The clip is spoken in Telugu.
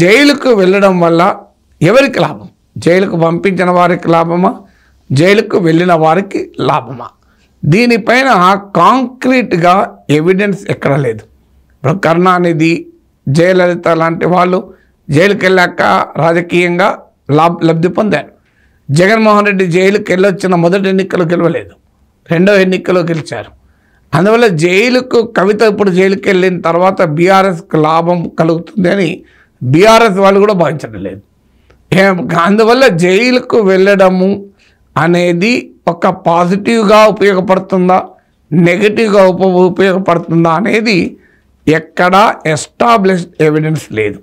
జైలుకు వెళ్ళడం వల్ల ఎవరికి లాభం జైలుకు పంపించిన వారికి లాభమా జైలుకు వెళ్ళిన వారికి లాభమా దీనిపైన కాంక్రీట్గా ఎవిడెన్స్ ఎక్కడ లేదు ఇప్పుడు కరుణానిధి జయలలిత లాంటి వాళ్ళు జైలుకి వెళ్ళాక రాజకీయంగా లాభ లబ్ధి పొందారు జగన్మోహన్ రెడ్డి జైలుకి వెళ్ళొచ్చిన మొదటి ఎన్నికలు గెలవలేదు రెండో ఎన్నికలో గెలిచారు అందువల్ల జైలుకు కవిత ఇప్పుడు జైలుకి వెళ్ళిన తర్వాత బీఆర్ఎస్కి లాభం కలుగుతుంది అని బీఆర్ఎస్ వాళ్ళు కూడా భావించడం లేదు అందువల్ల జైలుకు వెళ్ళడము అనేది ఒక పాజిటివ్గా ఉపయోగపడుతుందా నెగిటివ్గా ఉప ఉపయోగపడుతుందా అనేది ఎక్కడా ఎస్టాబ్లిష్డ్ ఎవిడెన్స్ లేదు